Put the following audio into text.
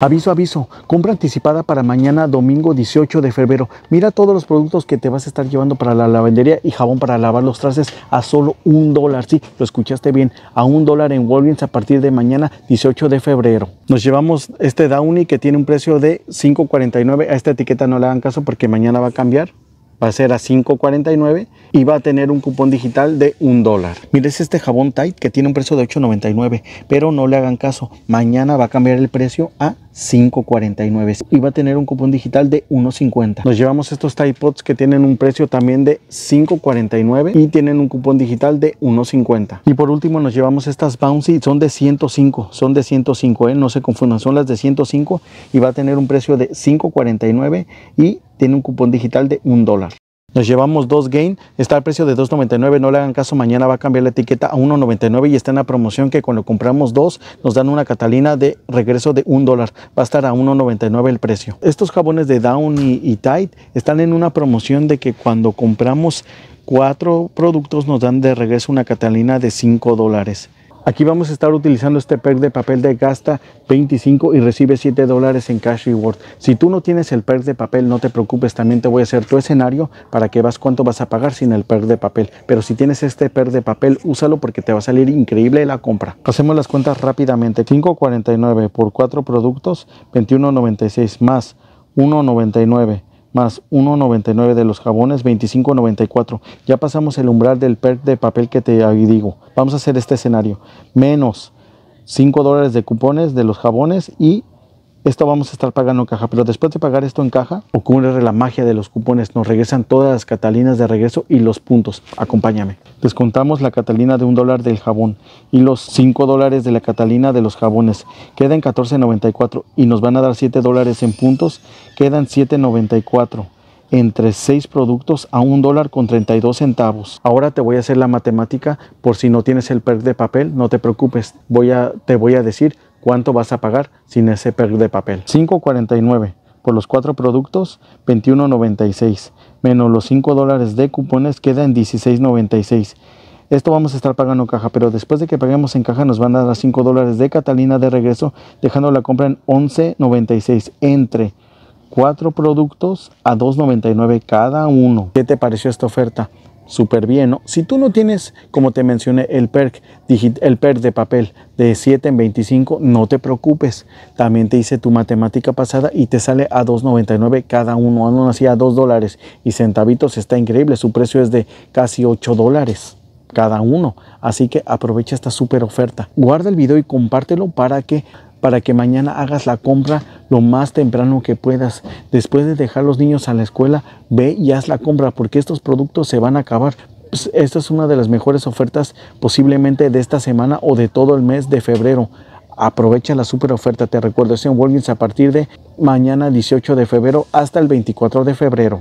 Aviso, aviso, compra anticipada para mañana domingo 18 de febrero. Mira todos los productos que te vas a estar llevando para la lavandería y jabón para lavar los trastes a solo un dólar. Sí, lo escuchaste bien, a un dólar en Walgreens a partir de mañana 18 de febrero. Nos llevamos este Downy que tiene un precio de 5.49. A esta etiqueta no le hagan caso porque mañana va a cambiar va a ser a 5.49 y va a tener un cupón digital de un dólar. Mire, este jabón Tide que tiene un precio de 8.99, pero no le hagan caso, mañana va a cambiar el precio a 5.49 y va a tener un cupón digital de 1.50. Nos llevamos estos Tide Pods que tienen un precio también de 5.49 y tienen un cupón digital de 1.50. Y por último nos llevamos estas Bouncy, son de 105, son de 105, ¿eh? no se confundan, son las de 105 y va a tener un precio de 5.49 y tiene un cupón digital de un dólar. Nos llevamos dos gain, está al precio de 2.99, no le hagan caso, mañana va a cambiar la etiqueta a 1.99 y está en la promoción que cuando compramos dos nos dan una Catalina de regreso de un dólar, va a estar a 1.99 el precio. Estos jabones de Down y, Tide están en una promoción de que cuando compramos cuatro productos nos dan de regreso una Catalina de 5 dólares. Aquí vamos a estar utilizando este perk de papel de gasta 25 y recibe 7 dólares en cash reward. Si tú no tienes el perk de papel, no te preocupes, también te voy a hacer tu escenario para que veas cuánto vas a pagar sin el perk de papel. Pero si tienes este perk de papel, úsalo porque te va a salir increíble la compra. Hacemos las cuentas rápidamente. 5.49 por 4 productos, 21.96 más 1.99 más 1.99 de los jabones, 25.94. Ya pasamos el umbral del per de papel que te digo. Vamos a hacer este escenario. Menos 5 dólares de cupones de los jabones y esto vamos a estar pagando en caja, pero después de pagar esto en caja, ocurre la magia de los cupones, nos regresan todas las catalinas de regreso y los puntos. Acompáñame. Descontamos la catalina de un dólar del jabón y los cinco dólares de la catalina de los jabones. Quedan 14.94 y nos van a dar 7 dólares en puntos, quedan 7.94 entre 6 productos a un dólar con 32 centavos. Ahora te voy a hacer la matemática por si no tienes el perk de papel, no te preocupes, voy a, te voy a decir ¿Cuánto vas a pagar sin ese PER de papel? 5.49 por los cuatro productos, 21.96 menos los 5 dólares de cupones queda en 16.96. Esto vamos a estar pagando en caja, pero después de que paguemos en caja nos van a dar 5 dólares de Catalina de regreso, dejando la compra en 11.96 entre cuatro productos a $2.99 cada uno. ¿Qué te pareció esta oferta? Súper bien, Si tú no tienes, como te mencioné, el perk, el perk de papel de 7 en 25, no te preocupes. También te hice tu matemática pasada y te sale a 2.99 cada uno. Aún ah, así a 2 dólares y centavitos está increíble. Su precio es de casi 8 dólares cada uno. Así que aprovecha esta súper oferta. Guarda el video y compártelo para que para que mañana hagas la compra lo más temprano que puedas. Después de dejar los niños a la escuela, ve y haz la compra porque estos productos se van a acabar. Pues, esta es una de las mejores ofertas posiblemente de esta semana o de todo el mes de febrero. Aprovecha la super oferta, te recuerdo, es en Walgreens a partir de mañana 18 de febrero hasta el 24 de febrero.